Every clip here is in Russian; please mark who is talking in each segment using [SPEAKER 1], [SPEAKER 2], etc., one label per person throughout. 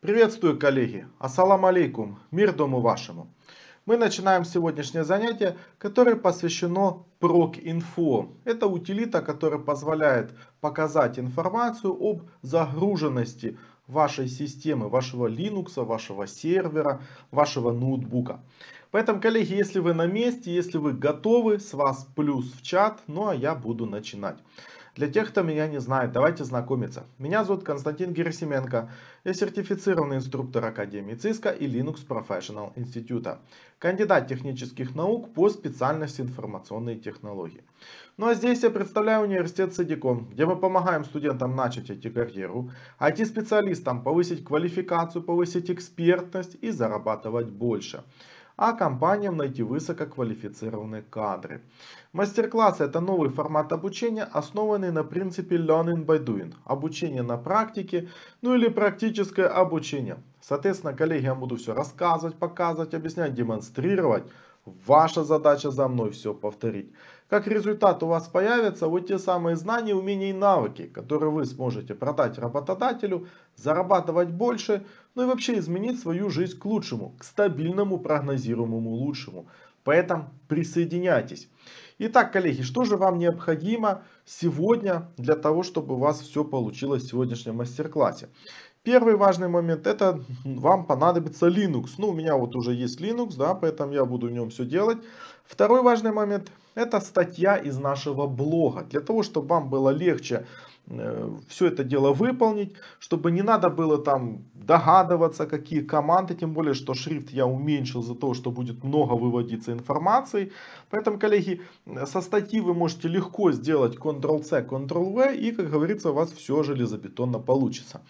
[SPEAKER 1] Приветствую, коллеги! Ассалам алейкум! Мир дому вашему! Мы начинаем сегодняшнее занятие, которое посвящено PROC-Info. Это утилита, которая позволяет показать информацию об загруженности вашей системы, вашего Linux, вашего сервера, вашего ноутбука. Поэтому, коллеги, если вы на месте, если вы готовы, с вас плюс в чат. Ну а я буду начинать. Для тех, кто меня не знает, давайте знакомиться. Меня зовут Константин Герасименко. Я сертифицированный инструктор Академии ЦИСКО и Linux Professional Института. Кандидат технических наук по специальности информационные технологии. Ну а здесь я представляю университет Садиком, где мы помогаем студентам начать эти карьеру, а IT-специалистам повысить квалификацию, повысить экспертность и зарабатывать больше а компаниям найти высококвалифицированные кадры. Мастер-классы – это новый формат обучения, основанный на принципе learning by doing – обучение на практике, ну или практическое обучение. Соответственно, коллеги, я буду все рассказывать, показывать, объяснять, демонстрировать. Ваша задача за мной все повторить. Как результат у вас появятся вот те самые знания, умения и навыки, которые вы сможете продать работодателю, зарабатывать больше – ну и вообще изменить свою жизнь к лучшему, к стабильному прогнозируемому лучшему. Поэтому присоединяйтесь. Итак, коллеги, что же вам необходимо сегодня для того, чтобы у вас все получилось в сегодняшнем мастер-классе? Первый важный момент это вам понадобится Linux. Ну, у меня вот уже есть Linux, да, поэтому я буду в нем все делать. Второй важный момент это статья из нашего блога. Для того, чтобы вам было легче э, все это дело выполнить, чтобы не надо было там догадываться, какие команды, тем более, что шрифт я уменьшил за то, что будет много выводиться информации. Поэтому, коллеги, э, со статьи вы можете легко сделать Ctrl-C, Ctrl-V и, как говорится, у вас все железобетонно получится.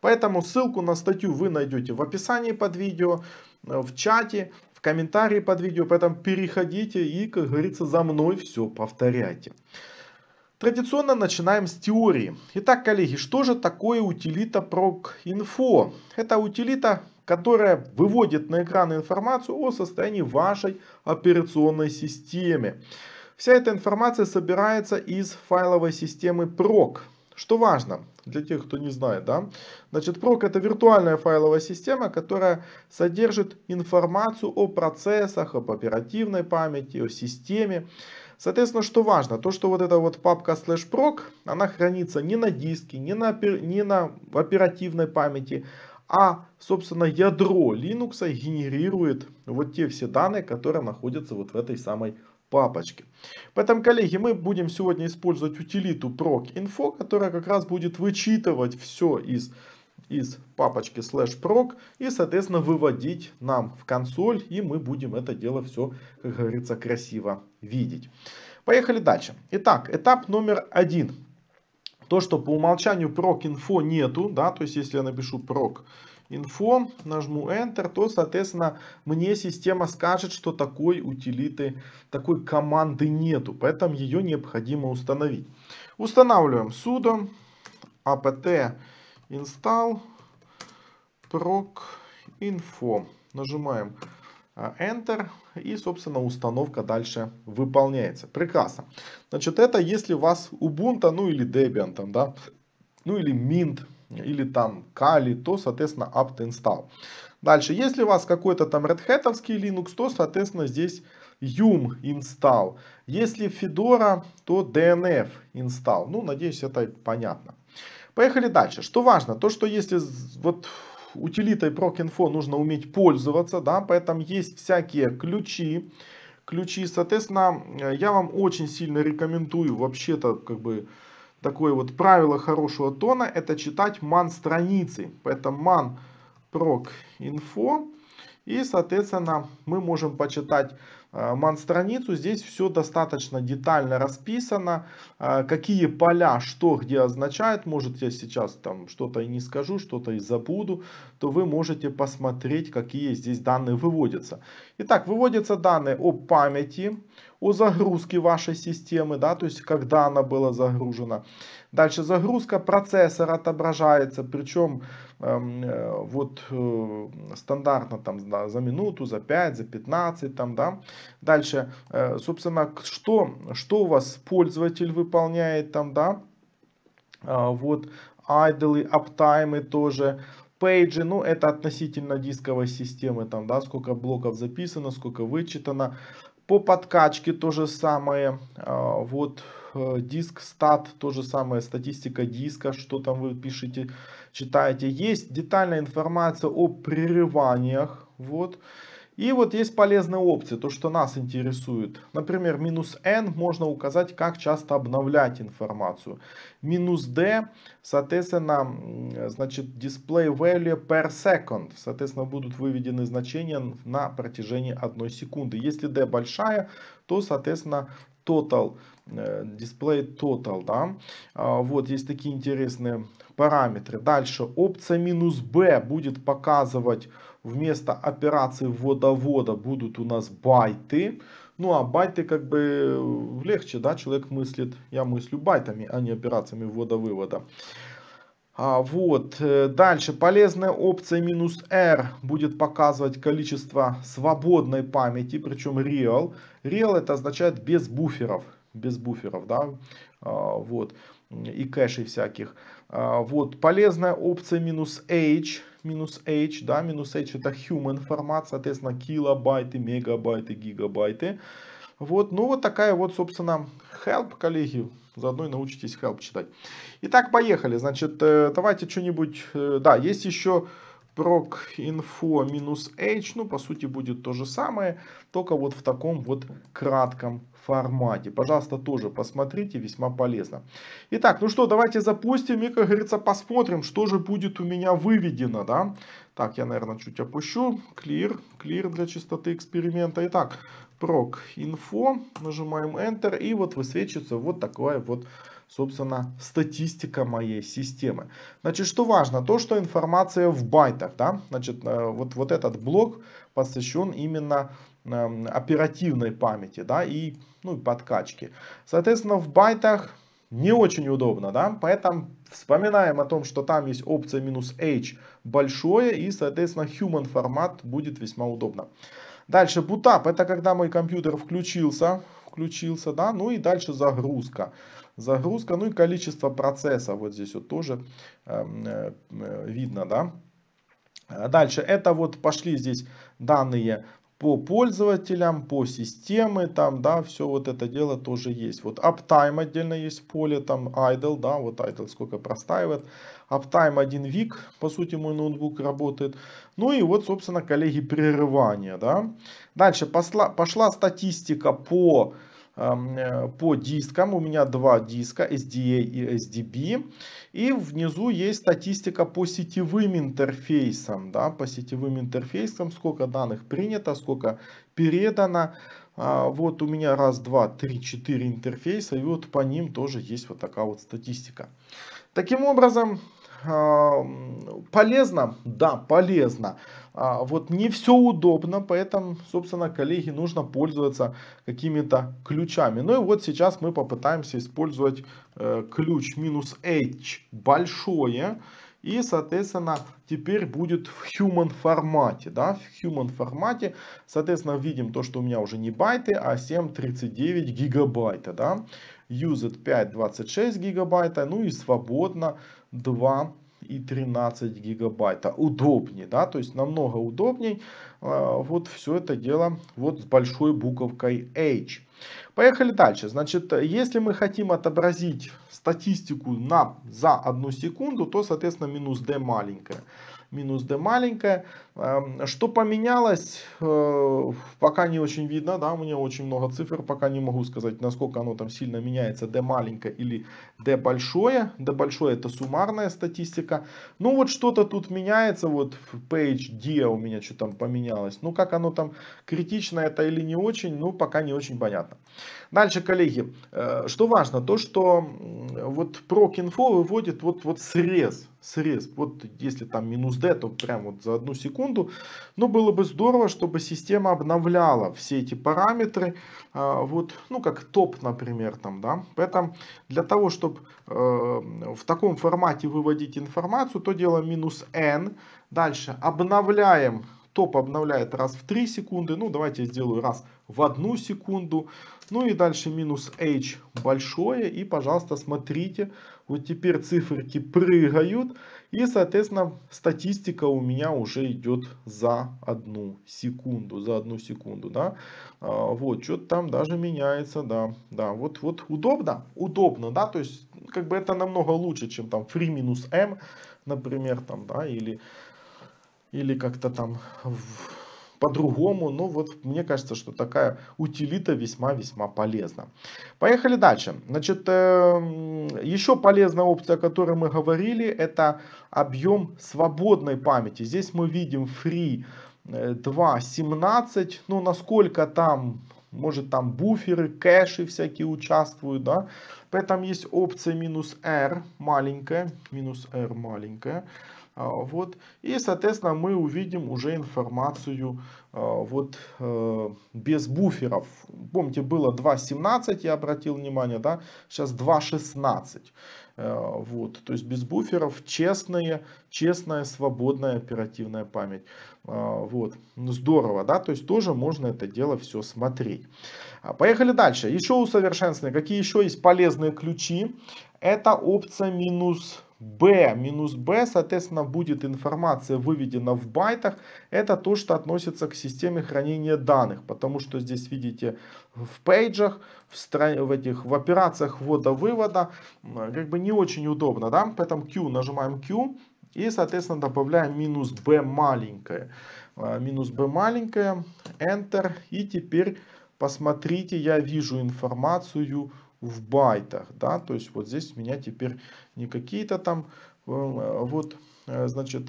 [SPEAKER 1] Поэтому ссылку на статью вы найдете в описании под видео, э, в чате в комментарии под видео, поэтому переходите и, как говорится, за мной все повторяйте. Традиционно начинаем с теории. Итак, коллеги, что же такое утилита PROC-Info? Это утилита, которая выводит на экран информацию о состоянии вашей операционной системы. Вся эта информация собирается из файловой системы PROC. Что важно для тех, кто не знает, да? Значит, PROC это виртуальная файловая система, которая содержит информацию о процессах, об оперативной памяти, о системе. Соответственно, что важно, то что вот эта вот папка slash proc, она хранится не на диске, не на, не на оперативной памяти, а, собственно, ядро Linux а генерирует вот те все данные, которые находятся вот в этой самой папочки. Поэтому, коллеги, мы будем сегодня использовать утилиту proc.info, которая как раз будет вычитывать все из из папочки slash proc и, соответственно, выводить нам в консоль, и мы будем это дело все, как говорится, красиво видеть. Поехали дальше. Итак, этап номер один. То, что по умолчанию procinfo нету, да, то есть если я напишу proc инфо, нажму Enter, то, соответственно, мне система скажет, что такой утилиты, такой команды нету, поэтому ее необходимо установить. Устанавливаем sudo apt install proc info. Нажимаем а, Enter. И, собственно, установка дальше выполняется. Прекрасно. Значит, это если у вас Ubuntu, ну или Debian, там, да, ну или Mint или там Kali, то, соответственно, apt install. Дальше, если у вас какой-то там Red Hat Linux, то, соответственно, здесь yum install. Если Fedora, то DNF install. Ну, надеюсь, это понятно. Поехали дальше. Что важно, то, что если вот утилитой ProcInfo нужно уметь пользоваться, да, поэтому есть всякие ключи, ключи, соответственно, я вам очень сильно рекомендую вообще-то, как бы, такое вот правило хорошего тона, это читать ман страницы. Поэтому ман прок инфо. И, соответственно, мы можем почитать Э, ман-страницу. Здесь все достаточно детально расписано, э, какие поля что где означает. Может я сейчас там что-то и не скажу, что-то и забуду, то вы можете посмотреть, какие здесь данные выводятся. Итак, выводятся данные о памяти, о загрузке вашей системы, да, то есть когда она была загружена. Дальше загрузка процессора отображается, причем Э, вот э, стандартно там да, за минуту, за 5, за 15 там, да. Дальше, э, собственно, что, что у вас пользователь выполняет там, да. А, вот, айдлы, аптаймы тоже пейджи, ну это относительно дисковой системы, там, да, сколько блоков записано, сколько вычитано. По подкачке то же самое, а, вот, Э, диск стат, то же самое, статистика диска, что там вы пишете, читаете. Есть детальная информация о прерываниях, вот. И вот есть полезные опции, то, что нас интересует. Например, минус N можно указать, как часто обновлять информацию. Минус D, соответственно, значит, display value per second. Соответственно, будут выведены значения на протяжении одной секунды. Если D большая, то, соответственно, total, display э, total, да. А, вот есть такие интересные параметры. Дальше опция минус B будет показывать вместо операции ввода-ввода будут у нас байты. Ну а байты как бы э, легче, да, человек мыслит, я мыслю байтами, а не операциями ввода-вывода. А, вот, э, дальше полезная опция минус R будет показывать количество свободной памяти, причем real. Real это означает без буферов, без буферов, да, а, вот, и кэшей всяких. А, вот, полезная опция минус H, минус H, да, минус H это human формат, соответственно, килобайты, мегабайты, гигабайты. Вот, ну вот такая вот, собственно, help, коллеги, Заодно и научитесь хелп читать. Итак, поехали. Значит, э, давайте что-нибудь... Э, да, есть еще proc info минус h, ну, по сути, будет то же самое, только вот в таком вот кратком формате. Пожалуйста, тоже посмотрите, весьма полезно. Итак, ну что, давайте запустим и, как говорится, посмотрим, что же будет у меня выведено, да. Так, я, наверное, чуть опущу. Clear, clear для чистоты эксперимента. Итак, прок инфо, нажимаем Enter, и вот высвечивается вот такая вот собственно, статистика моей системы. Значит, что важно? То, что информация в байтах, да, значит, э, вот, вот этот блок посвящен именно эм, оперативной памяти, да, и, ну, и подкачке. Соответственно, в байтах не очень удобно, да, поэтому вспоминаем о том, что там есть опция минус H большое, и, соответственно, human формат будет весьма удобно. Дальше бутап, это когда мой компьютер включился, включился, да, ну и дальше загрузка. Загрузка, ну и количество процесса, вот здесь вот тоже эм, э, э, видно, да. Дальше, это вот пошли здесь данные по пользователям, по системе, там, да, все вот это дело тоже есть. Вот uptime отдельно есть поле, там idle, да, вот idle сколько простаивает. Uptime один вик, по сути, мой ноутбук работает. Ну и вот, собственно, коллеги, прерывание, да. Дальше посла, пошла статистика по Э, по дискам. У меня два диска SDA и SDB. И внизу есть статистика по сетевым интерфейсам. Да, по сетевым интерфейсам, сколько данных принято, сколько передано. А, вот у меня раз, два, три, четыре интерфейса. И вот по ним тоже есть вот такая вот статистика. Таким образом, полезно? Да, полезно. А, вот не все удобно, поэтому, собственно, коллеги, нужно пользоваться какими-то ключами. Ну и вот сейчас мы попытаемся использовать э, ключ минус h большое. И, соответственно, теперь будет в human формате. Да? В human формате, соответственно, видим то, что у меня уже не байты, а 7,39 гигабайта. Да? Used 5,26 гигабайта, ну и свободно 2 и 13 гигабайта. Удобнее, да, то есть намного удобней. А, вот все это дело вот с большой буковкой H. Поехали дальше. Значит, если мы хотим отобразить статистику на, за одну секунду, то, соответственно, минус D маленькая минус d маленькая. Эм, что поменялось, э, пока не очень видно, да, у меня очень много цифр, пока не могу сказать, насколько оно там сильно меняется, d маленькое или d большое. d большое это суммарная статистика. Ну вот что-то тут меняется, вот в page d у меня что там поменялось. Ну как оно там критично это или не очень, ну пока не очень понятно. Дальше, коллеги, э, что важно, то что вот про кинфо выводит вот, вот срез срез. Вот если там минус D, то прям вот за одну секунду. Но было бы здорово, чтобы система обновляла все эти параметры. А, вот, ну как топ, например, там, да. Поэтому для того, чтобы э, в таком формате выводить информацию, то делаем минус N. Дальше обновляем Топ обновляет раз в 3 секунды. Ну, давайте сделаю раз в 1 секунду. Ну и дальше минус H большое. И, пожалуйста, смотрите. Вот теперь циферки прыгают. И, соответственно, статистика у меня уже идет за одну секунду. За одну секунду, да. А, вот, что-то там даже меняется, да. Да, вот, вот удобно, удобно, да. То есть, как бы это намного лучше, чем там free минус M, например, там, да, или или как-то там по-другому. но ну вот мне кажется, что такая утилита весьма-весьма полезна. Поехали дальше. Значит, эм, еще полезная опция, о которой мы говорили, это объем свободной памяти. Здесь мы видим free 2.17. Э, ну насколько там может там буферы, кэши всякие участвуют, да. При этом есть опция минус R маленькая, минус R маленькая. А, вот. И, соответственно, мы увидим уже информацию а, вот, э, без буферов. Помните, было 2.17, я обратил внимание, да? сейчас 2.16. Э, вот, то есть без буферов честная, честная, свободная оперативная память. А, вот, ну, здорово, да, то есть тоже можно это дело все смотреть. Поехали дальше. Еще усовершенствование. Какие еще есть полезные ключи? Это опция минус b минус b, соответственно, будет информация выведена в байтах. Это то, что относится к системе хранения данных, потому что здесь, видите, в пейджах, в, стране, в, этих, в операциях ввода-вывода, как бы не очень удобно, да? Поэтому Q, нажимаем Q и, соответственно, добавляем минус b маленькое. А, минус b маленькое, Enter, и теперь, посмотрите, я вижу информацию в байтах, да, то есть вот здесь у меня теперь не какие-то там э, вот, э, значит,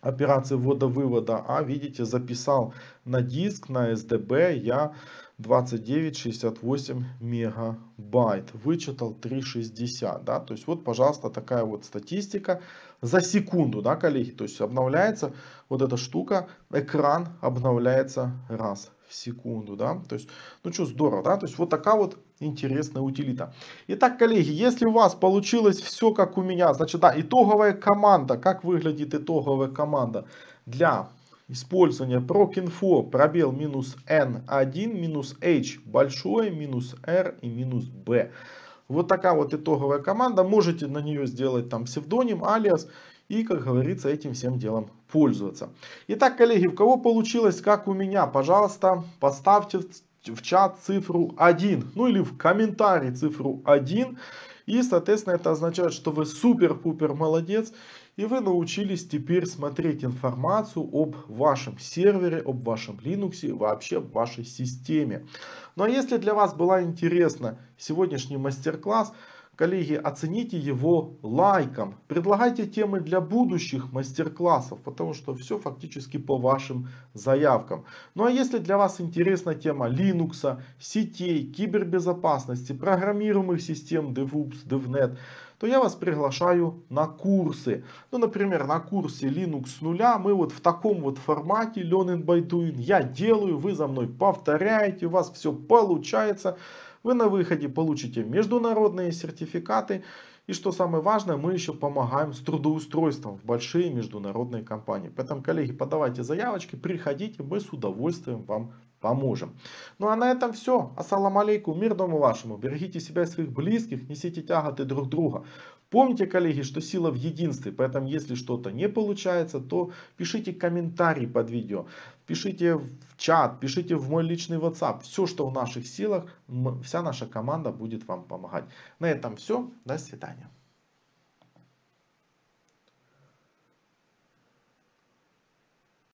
[SPEAKER 1] операции ввода-вывода, а, видите, записал на диск, на SDB я 29,68 мегабайт. Вычитал 3,60, да, то есть вот, пожалуйста, такая вот статистика за секунду, да, коллеги, то есть обновляется вот эта штука, экран обновляется раз в секунду, да, то есть, ну что, здорово, да, то есть вот такая вот интересная утилита. Итак, коллеги, если у вас получилось все как у меня, значит, да, итоговая команда, как выглядит итоговая команда для использования procinfo пробел минус n1 минус h большое минус r и минус b. Вот такая вот итоговая команда. Можете на нее сделать там псевдоним, алиас и, как говорится, этим всем делом пользоваться. Итак, коллеги, у кого получилось, как у меня, пожалуйста, поставьте в чат цифру 1, ну или в комментарий цифру 1. И, соответственно, это означает, что вы супер-пупер молодец, и вы научились теперь смотреть информацию об вашем сервере, об вашем Linux, вообще об вашей системе. Ну а если для вас была интересна сегодняшний мастер-класс, Коллеги, оцените его лайком. Предлагайте темы для будущих мастер-классов, потому что все фактически по вашим заявкам. Ну а если для вас интересна тема Linux, сетей, кибербезопасности, программируемых систем DevOps, DevNet, то я вас приглашаю на курсы. Ну, например, на курсе Linux с нуля мы вот в таком вот формате Learning by Doing. Я делаю, вы за мной повторяете, у вас все получается. Вы на выходе получите международные сертификаты. И что самое важное, мы еще помогаем с трудоустройством в большие международные компании. Поэтому, коллеги, подавайте заявочки, приходите, мы с удовольствием вам поможем. Ну а на этом все. Ассаламу алейкум, мир дому вашему. Берегите себя и своих близких, несите тяготы друг друга. Помните, коллеги, что сила в единстве, поэтому если что-то не получается, то пишите комментарий под видео, пишите в чат, пишите в мой личный WhatsApp. Все, что в наших силах, вся наша команда будет вам помогать. На этом все. До свидания.